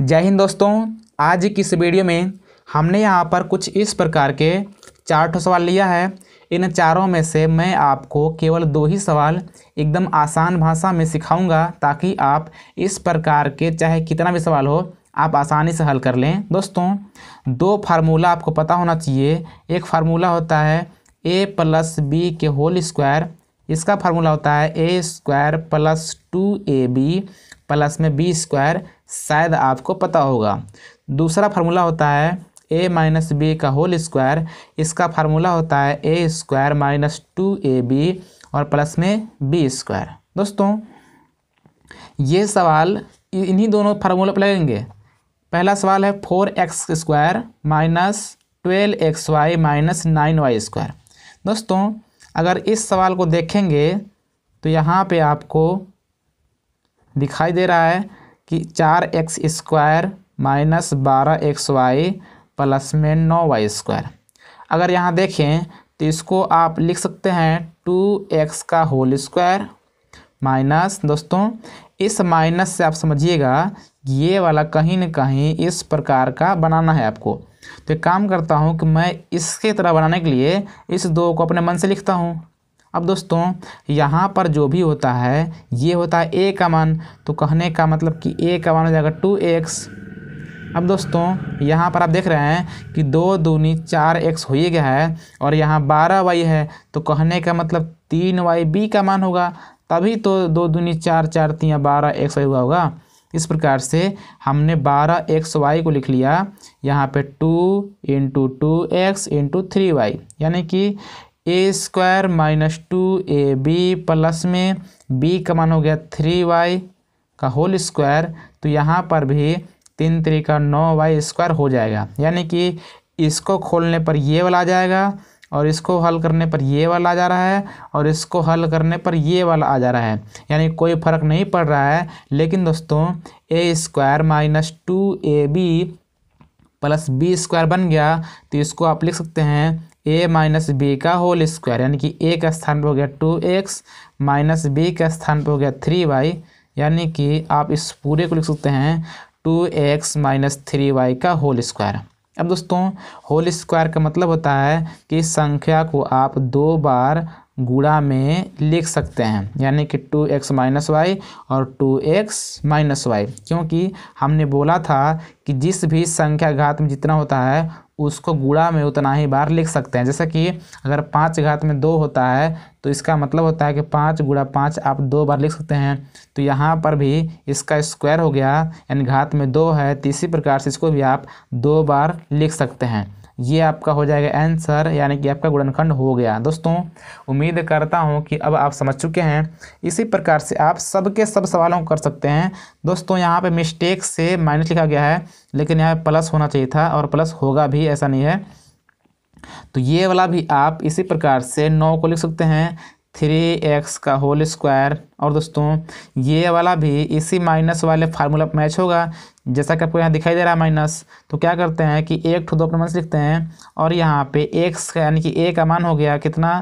जय हिंद दोस्तों आज की इस वीडियो में हमने यहाँ पर कुछ इस प्रकार के चार सवाल लिया है इन चारों में से मैं आपको केवल दो ही सवाल एकदम आसान भाषा में सिखाऊंगा ताकि आप इस प्रकार के चाहे कितना भी सवाल हो आप आसानी से हल कर लें दोस्तों दो फार्मूला आपको पता होना चाहिए एक फार्मूला होता है ए प्लस बी के होल स्क्वायर इसका फार्मूला होता है A square plus two A B plus में बी स्क्वायर शायद आपको पता होगा दूसरा फार्मूला होता है ए माइनस बी का होल स्क्वायर इसका फार्मूला होता है A square minus two A B और प्लस में बी स्क्वायर दोस्तों ये सवाल इन्हीं दोनों फार्मूला पर लगेंगे पहला सवाल है four X square minus twelve X Y minus nine Y square दोस्तों अगर इस सवाल को देखेंगे तो यहाँ पे आपको दिखाई दे रहा है कि चार एक्स स्क्वायर माइनस बारह एक्स वाई प्लस में नौ वाई स्क्वायर अगर यहाँ देखें तो इसको आप लिख सकते हैं टू एक्स का होल स्क्वायर माइनस दोस्तों इस माइनस से आप समझिएगा ये वाला कहीं ना कहीं इस प्रकार का बनाना है आपको तो एक काम करता हूँ कि मैं इसके तरह बनाने के लिए इस दो को अपने मन से लिखता हूँ अब दोस्तों यहाँ पर जो भी होता है ये होता है ए का मान तो कहने का मतलब कि ए का मान हो जाएगा टू एक्स अब दोस्तों यहाँ पर आप देख रहे हैं कि दो दूनी चार एक्स हो ही गया है और यहाँ बारह वाई है तो कहने का मतलब तीन वाई बी का मान होगा तभी तो दो दूनी चार चार तीन बारह एक्स वाई हुआ होगा इस प्रकार से हमने बारह एक्स वाई को लिख लिया यहाँ पे two into two X into three Y यानी कि A square minus two A B plus में बी का मान हो गया थ्री वाई का होल स्क्वायर तो यहाँ पर भी तीन तरीका नौ वाई स्क्वायर हो जाएगा यानी कि इसको खोलने पर ये वाला आ जाएगा और इसको हल करने पर ये वाला आ जा रहा है और इसको हल करने पर ये वाला आ जा रहा है यानी कोई फ़र्क नहीं पड़ रहा है लेकिन दोस्तों A square minus two A B plus B square बन गया तो इसको आप लिख सकते हैं ए माइनस बी का होल स्क्वायर यानी कि ए का स्थान पर हो गया टू एक्स माइनस बी का स्थान पर हो गया थ्री वाई यानी कि आप इस पूरे को लिख सकते हैं two X minus three Y का होल स्क्वायर अब दोस्तों होल स्क्वायर का मतलब होता है कि संख्या को आप दो बार गुड़ा में लिख सकते हैं यानी कि टू एक्स माइनस वाई और टू एक्स माइनस वाई क्योंकि हमने बोला था कि जिस भी संख्या घात में जितना होता है उसको गुड़ा में उतना ही बार लिख सकते हैं जैसे कि अगर पाँच घात में दो होता है तो इसका मतलब होता है कि पाँच गुड़ा पाँच आप दो बार लिख सकते हैं तो यहाँ पर भी इसका स्क्वायर हो गया यानी घात में दो है तो इसी प्रकार से इसको भी आप दो बार लिख सकते हैं ये आपका हो जाएगा आंसर यानी कि आपका गुणनखंड हो गया दोस्तों उम्मीद करता हूँ कि अब आप समझ चुके हैं इसी प्रकार से आप सबके सब सवालों को कर सकते हैं दोस्तों यहाँ पे मिस्टेक से माइनस लिखा गया है लेकिन यहाँ पे प्लस होना चाहिए था और प्लस होगा भी ऐसा नहीं है तो ये वाला भी आप इसी प्रकार से नौ को लिख सकते हैं थ्री एक्स का होल स्क्वायर और दोस्तों ये वाला भी इसी माइनस वाले फार्मूला मैच होगा जैसा कि आपको यहाँ दिखाई दे रहा है माइनस तो क्या करते हैं कि एक ठो दो अपने लिखते हैं और यहाँ पे एक्स का यानी कि ए का मान हो गया कितना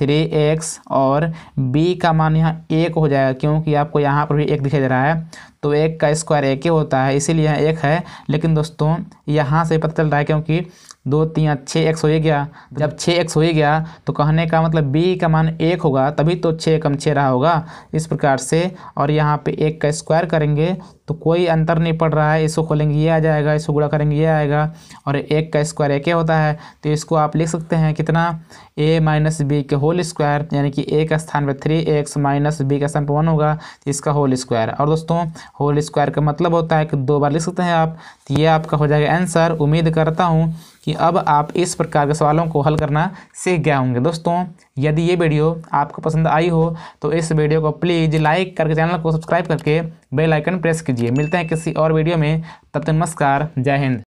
थ्री एक्स और बी का मान यहाँ एक हो जाएगा क्योंकि आपको यहाँ पर भी एक दिखाई दे रहा है तो एक का स्क्वायर एक ही होता है इसीलिए यहाँ एक है लेकिन दोस्तों यहाँ से पता चल रहा है क्योंकि दो तीन छः एक्स हो ही गया जब छः एक्स हो ही गया तो कहने का मतलब बी का मान एक होगा तभी तो छः कम छः रहा होगा इस प्रकार से और यहाँ पे एक का स्क्वायर करेंगे तो कोई अंतर नहीं पड़ रहा है इसको खोलेंगे ये आ जाएगा इसको गुड़ा करेंगे ये आएगा और एक का स्क्वायर एक होता है तो इसको आप लिख सकते हैं कितना ए माइनस बी के होल स्क्वायर यानी कि ए का स्थान पर थ्री एक्स माइनस बी का स्थान पर वन होगा तो इसका होल स्क्वायर और दोस्तों होल स्क्वायर का मतलब होता है कि दो बार लिख सकते हैं आप तो ये आपका हो जाएगा आंसर उम्मीद करता हूँ कि अब आप इस प्रकार के सवालों को हल करना सीख गए होंगे दोस्तों यदि ये वीडियो आपको पसंद आई हो तो इस वीडियो को प्लीज़ लाइक करके चैनल को सब्सक्राइब करके बेल आइकन प्रेस कीजिए मिलते हैं किसी और वीडियो में तब तक नमस्कार जय हिंद